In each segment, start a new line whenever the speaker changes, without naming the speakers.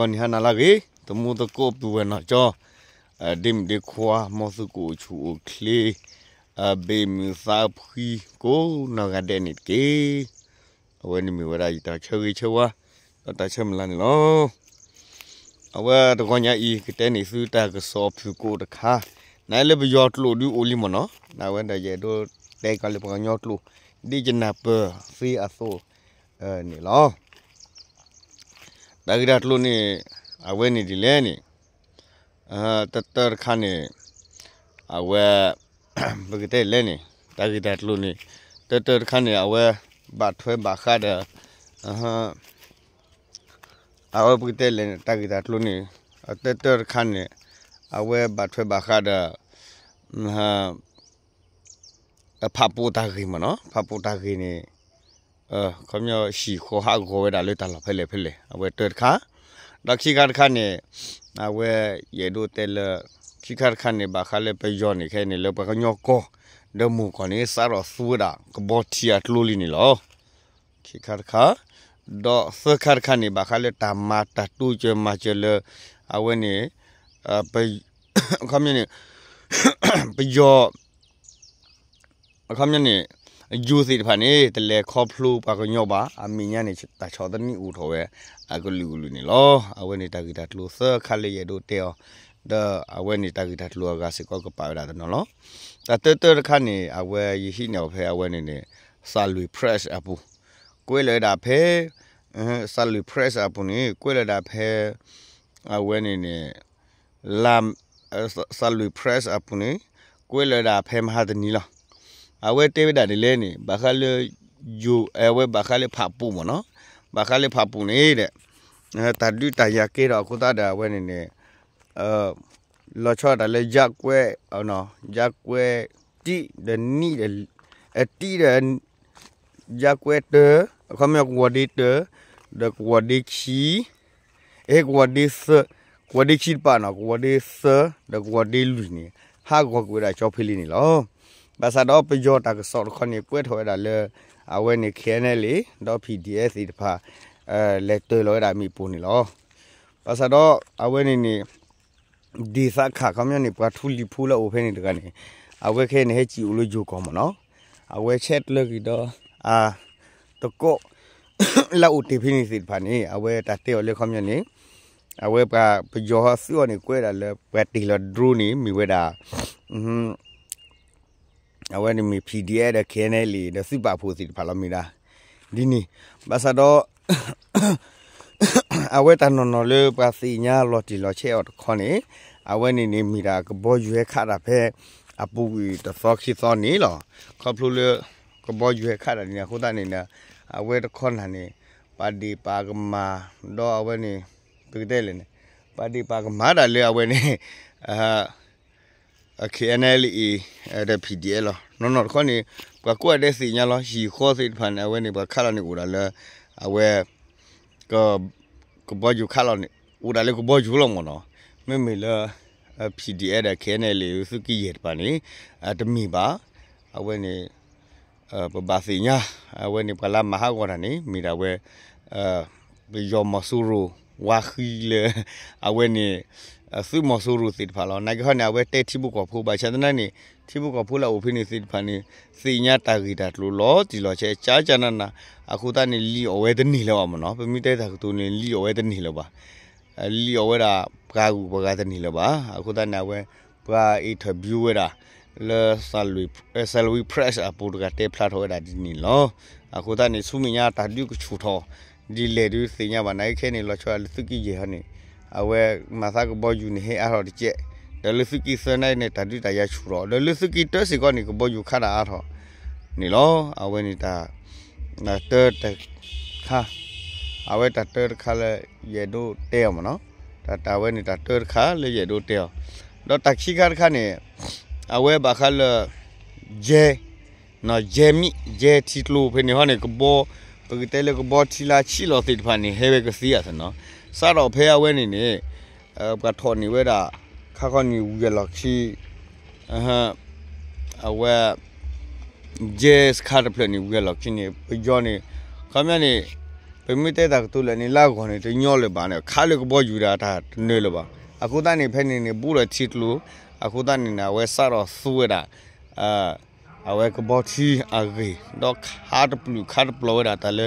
ก่อนฮะนาลากีตมูตะกบตัวนะจอดิมเดความอสกูชูคลีเบมซาพรีโกนากาเดนิตเกเวนี่มีเวลาอีตาเชยเชวะตาเชมลันลอเอาว่าตะกอนยาอีกเตนิซื้อตากสอบคือโกตะคาနိုင်လေဘယောတ်လို့ဒီအိုလီမနော်နာဝန်တရေတို့တဲကလေးပကညော့လို့ဒီဂျနာပဖီအဆိုအဲနီလော बैगराटलो ने अवे ने दिले ने तत्तर खाने अवे बगते ले ने बैगराटलो ने तत्तर खाने अवे बाठवे बाखा द अवे बगते ले ने बैगराटलो ने तत्तर खाने अवे बाठवे बाखा द ဖာပူတာခိမနော်ဖာပူတာခိနေเออเขามีสีโคฮักโคเวดาเลยตลอดเพลเพลเอาไว้เติร์ดค่ะดักขี้การขันเนี่ยเอาไว้เยดูเตลขี้การขันเนี่ยบาคาเลยไปย้อนอีกแค่นี้เลยไปเขาโยกโกเดมูก่อนนี้สารสูดะกบทียทลูลินี่หรอขี้การขันดอกเสื้อการขันเนี่ยบาคาเลยตามมาตัดตู้เจอมาเจอเลยเอาไว้เนี่ยเออไปเขามีเนี่ยไปย้อนเขามีเนี่ยဂျိုစီတဖန်နေတလေခေါဖလူပါကညော့ပါအမင်းညနေတချောတနီဦးထော်ပဲအကလူလူနေလောအဝဲနေတာဂီတာတလို့ဆခလေးရတို့တဲော်ဒါအဝဲနေတာဂီတာတလို့ကစကောကပါရတာနော်လောတတတခါနေအဝဲယဟိနေဖဲအဝဲနေနေဆာလူဖရက်အပူကိုယ်လေတာဖဲဆာလူဖရက်အပူနေကိုယ်လေတာဖဲအဝဲနေနေလမ်ဆာလူဖရက်အပူနေကိုယ်လေတာဖဲမဟာဒနီလား awe tewe da le ni bakale ju awe bakale phapu mo no bakale phapu ni de tadu taya ke ra ku ta da we ni ne a lo cho da le jak kwe no jak kwe ti de ni de a ti de jak kwe te kho me ku de te de ku de chi e ku de se ku de chi pa na ku de se de ku de lu ni ha ku ku ra cho phili ni lo ဘာသာတော့ပကြောတာကစောခနိပွေထွေတာလေအဝဲနေခဲနေလေတော့ PDF ဒီတဖာအဲလက်တွေ့လောတာမိပူနေလောဘာသာတော့အဝဲနေနေဒီသခါကမြောနေပထူလီဖူလာအိုဖဲနေတကနေအဝဲခဲနေဟဲချီဦးလို့ဂျိုကောမနော်အဝဲချက်လကီတော့အာတကောလာဦးတီဖီနီစီဖာနေအဝဲတတေော်လေခမြောနေအဝဲပါပကြောဟာစီော်နေကွဲတာလေပက်တီလာဒရူနီမိဝဲတာอืมအဝဲနေမီ PDF တဲ့ခဲနေလီတဲ့စုပါဖို့စီဖာလမီလာဒီနီဘာသာတော့အဝဲတန်နော်လေပါစီညာလော်တီလော်ချေော်ခေါနေအဝဲနေနေမီတာကဘောရွဲခတာဖဲအပူတဖောက်ခီသောနီလော်ခပလူလေကဘောရွဲခတာနေခုတနေနာအဝဲတခေါနာနေပါဒီပါကမာတော့အဝဲနေပြတဲ့လေနေပါဒီပါကမာတာလေအဝဲနေအာ KNLE တဲ့ PDL နော်နော်ခေါနေကကွက်တဲ့စီညာလားရှိခေါ်စိဖန်အဝဲနေပါခါလာနေကိုလာလဲအဝဲကကဘောယူခါလာနေဦးလာလေကဘောယူလုံးမနော်မေမေလာ PDL တဲ့ KNLE စကီရပါနေအတမီပါအဝဲနေပဘာစီညာအဝဲနေပလာမဟာကောနေမိတာဝဲအဘီယောမဆူရဝါခီလေအဝဲနေစုမဆိုးရူစစ်ဖာလောနိုင်ခါနာဝဲတဲတိဘူးကဖိုးပါချန်တနာနေတိဘူးကဖိုးလာဦးဖိနေစစ်ဖာနေစီညာတာဂီတာလိုလောဒီလောချဲချာချာနာနာအခုတနေလီအဝဲတနေလောမနော်ပမိတဲတာကတူနေလီအဝဲတနေလောပါလီအဝဲတာပကာကူပကာတနေလောပါ အခုတနာဝဲပကာအထဗျူဝဲတာလာဆာလူဆာလူပရက်အပူကတေဖလာထောဒါဒီနီလောအခုတနေစုမညာတာဒီကချူထောဒီလေဒီစီညာပါနိုင်ခဲနေလောချွာစုကီဂျေဟနေအဝဲမဆာကဘောယူနေဟဲအာဟော်တကျက်ဒလစကီစနိုင်နဲ့တတိတရချူတော့ဒလစကီတက်စီကနေကဘောယူခါတာအာထော်နေလောအဝဲနေတာနာတဲတက်ခါအဝဲတတဲခါလေရေဒိုတဲမနော်တတဝဲနေတာတဲခါလေရေဒိုတဲတော့တက်စီခါခါနေအဝဲဘာခါလေဂျေနော်ဂျေမီဂျေတီတလူဖေနေဟောနေကဘောပကတဲလကဘောတီလာချီလောတိဖာနေဟဲဘကစီရဆနော်စတော့ဖဲရဝဲနေနေအကထော်နေဝဲတာခါခေါနေဝဲလောက်ချီအဟအဝဲဂျက်စခါတပလနေဝဲလောက်ချီနေပကြောနေခမနေပမိတဲတာကတူလနေလာခေါနေတညောလေပါနေခါလကဘောယူတာတာနေလပါအခုတနေဖဲနေနေပူရချီတလူအခုတနေနာဝဲစတော့ဆူဝဲတာအာအဝဲကဘောတီအဂေဒေါက်ဟာတ်ပလူခတ်ပလောရတာလေ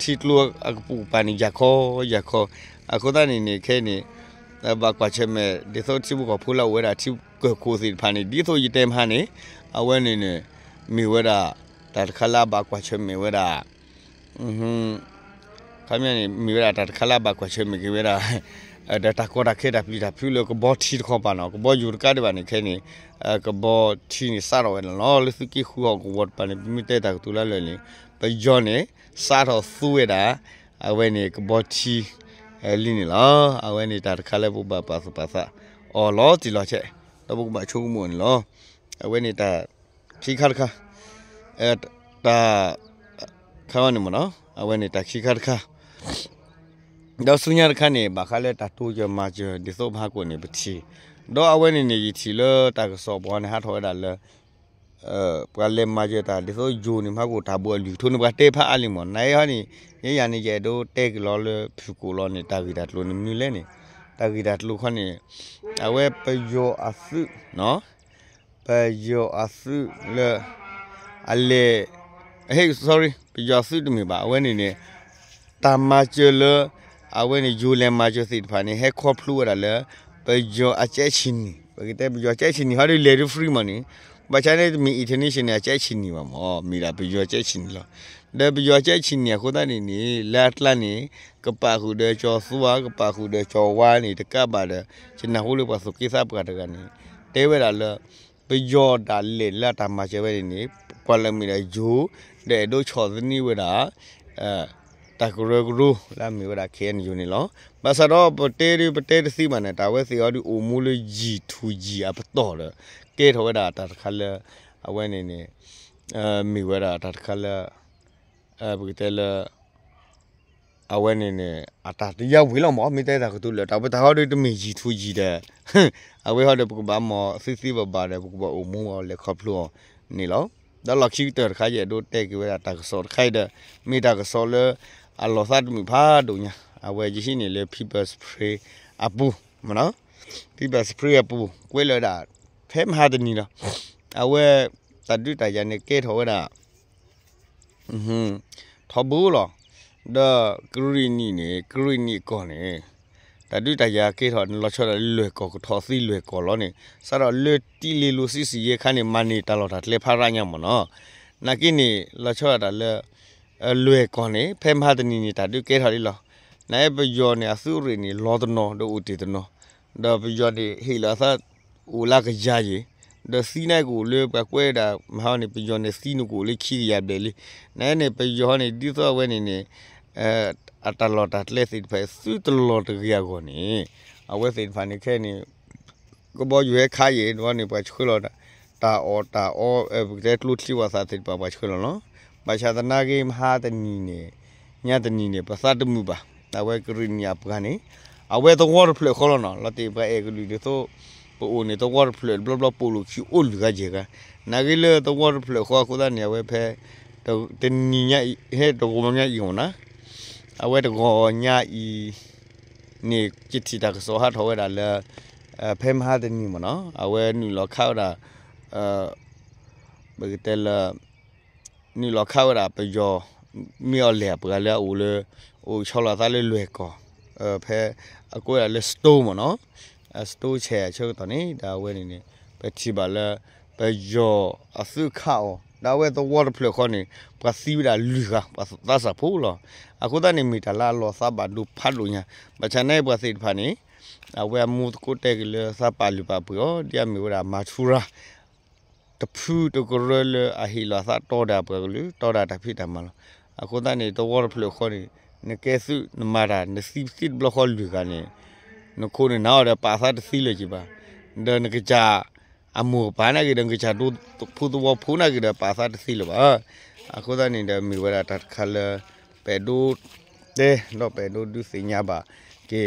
တီတလူအကပူပန်ရခောရခောအခုတနေနေခဲနေဘာကွာချက်မဲ့ဒီဆိုတီဘူကဖူလာဝဲတာတီကိုကိုစီဖာနေဒီဆိုရတဲမှာနေအဝဲနေနေမိဝဲတာတတ်ခလာဘာကွာချက်မိဝဲတာအင်းဟွန်းခမရနေမိဝဲတာတတ်ခလာဘာကွာချက်မိကဝဲတာเดตากนดักเดับดับพิวเลยก็บ่ที่เข้านอ่ะก็บ่ยุ่กันได้แบนี้แค่นี้เออก็บ่ที่นี่สาวเวนนองลสกี้คู่ก็วัดไปนี่มีแต่ตักตุลาเลยนี่ไปย้อนเนี่ยสาวสวยนะเอาเวนี่ก็บ่ที่เอลินี่ล่ะเอาเวนี่ตัดขาเลบุบบปัสปัสะโอ้ล้อที่ล้อเช่แล้วบุกมาชูมืนี่ล้อเอาเวนี่ตัดขี้ขัดขะเออตัดข้าวันนี้มั้งเนะเอาเวนี่ตัดขี้ขัดขะดอสุญญาคันนี่บาคาเลตาตูจะมาเจอดิโซบากุนี่ปะทีดอเอาไว้นี่นี่ทีเลตากสอบบอนะฮะถอยดาเลเอ่อปลาเลมาเจอตาดิโซยูนี่มากูตาบัวหลูทุนบาเตพะอะลิมอนไหนฮะนี่ยะยานี่เจโดเตกลอเลฟิกูลอนี่ตากิดาตลุนี่มีเลนี่ตากิดาตลุคันนี่เอาไว้ปะโยอัสเนาะปะโยอัสเลอะเลเฮ้ย sorry ปะโยอัสตุมีบาเอาไว้นี่นี่ตามาเจอเล aweni jule majo sit phani he kho flu ra le pe jo ache chini pe te jo ache chini hari le ri free mani ba chane mi international ache chini ma mo mi ra pe jo ache chini lo de pe jo ache chini ko ta ni ni la tla ni ka pa hu de jo suwa ka pa hu de jo wa ni de ka ba de china hu le pa su ki sa pa de ga ni te we ra le pe jo da le la ta ma che we ni kwa le mi ra jo de do cho ni we ra eh တကရဂရူလာမီဝရာခဲန်ယူနီလောဘာစတော့ပတေရီပတေတစီမနတာဝဲစီအော်ဒီအိုမူလဂျီထူဂျီအပတော်လကဲထောဝဒါတာခလအဝဲနေနေအမီဝရာတာခလအဘကတဲလအဝဲနေနေအတာတရဝေးလောက်မမီတဲတာကတူလတာဘတာဟောဒီတမီဂျီထူဂျီတဲ့အဝဲဟောတဲ့ပကဘာမောစီစီဘဘာတဲ့ပကဘာအိုမူအော်လက်ခပ်လောနေလောဒါလောက်ရှိတဲ့ခါကျတော့တဲ့ကွေတာကစောခိုင်တဲ့မိတာကစောလောအလောသတ်မီဖာဒုညာအဝဲကြီးရှိနေလေ people spray အပူမနော် people spray အပူကွဲလာတာဖဲမဟာတနီလားအဝဲတတ်တွေ့တာရနေကဲထော်ဝဲတာဟွန်းထဘူးလားဒါကရီနီနေကရီနီကောနေတတူတရာကေထော်လောချော်လွယ်ကောထော်စီလွယ်ကောလောနေစတော့လွယ်တီလီလူစီစီရခါနေမနီတလော်တာလေဖာရညမနော်နကိနေလောချော်တာလဲလွယ်ကောနေဖဲမဟာတနီနေတာတူကဲထားလိလောနိုင်ပယောနေအစုရီနေလောတနောတို့ဦးတီတနောဒါပယောနေဟီလာသဦးလာကကြာကြီးဒါစီနိုင်ကိုလွယ်ပကွဲတာမဟာနေပယောနေစီနုကိုလေခီရတယ်လေနိုင်နေပယောနေဒီသောဝဲနေနေအဲအတလောတာလက်စစ်ဖဲစုတလောတရကောနေအဝဲစစ်ဖာနေခဲနေကဘောရွေးခါရေတော့နေပချွလောတာတာအော်တာအော်အဲဒါကလူတီဝါစာတိပပချွလောနော်ဘာသာတနာကေမဟာတနီနေညတနီနေပသတ်တမှုပါတဝဲကရင်းရပကနေအဝဲတော့ဝါဖလခလနော်လတိပအေကလူဒီတော့ပိုနေတော့ဝါဖလဘလဘလပိုလူချီအိုလ်ကကြေကနာဂီလေတော့ဝါဖလခေါ်ခုဒန်ရဝဲဖဲတော့တနီညဟဲ့တော့မညဤဟောနာအဝဲတော့ညဤနေจิตတီတာဆိုဟာထောဝဲတာလဲဖဲမဟာတနီမနော်အဝဲနူလောခောက်တာအဲဘယ်တဲလားနီလောခါဝရာပယောမြော်လေပကလေဦးလေဦးချောလာသားလေလွယ်ကောအဖဲအကိုရလေစတိုးမနော်စတိုးချေချုပ်တော့နေဒါဝဲနေနေပတိပါလေပယောအစုခါအောဒါဝဲတော့ water play ခေါနေပစီဝရာလူခါပသစာဖူလောအခုတနေမီတလာလောစပါလူဖတ်လို့ညာမချနေပစီဖာနေအဝဲမူကိုတက်လေစပါလူပါပြောဒီအမီဝရာမာထူရာတဖူးတကရလအဟီလာသတော်တာပဲလူတော်တာတဖြစ်တယ်မလားအခုတန်းနေတော့ဝရဖလို့ခေါ်နေနကဲစုနမရာနစီစစ်ဘလခေါ်လူကနေနခိုးနေနော်ရပါသတစီလေကြပါဒန်ကကြအမှုပါနာကဒန်ကကြတို့ဖူးတော့ဖူးနာကဒပါသတစီလေပါအခုတန်းနေတယ်မိဝရတခလပေဒူတဲ့တော့ပေဒူဒူစင်ညာပါကေ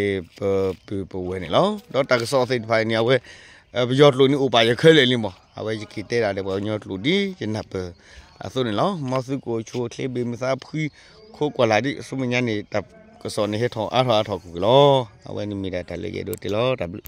ပပဝဲနေလောတော့တကစောစိတ်ဖိုင်ညာဝဲဘယောလူနီဥပါရခဲလေလီမအဝဲကြီးတဲတာလေဘောညောလူဒီကျနပ်အစုံနော်မဆုကိုချိုထေဘေမစာဖီခိုးကွာလာဒီစုမညာနေတပ်ကစောနေဟေထောအားထောအားထောကူလောအဝဲနီမီတာတလေရေတို့တလော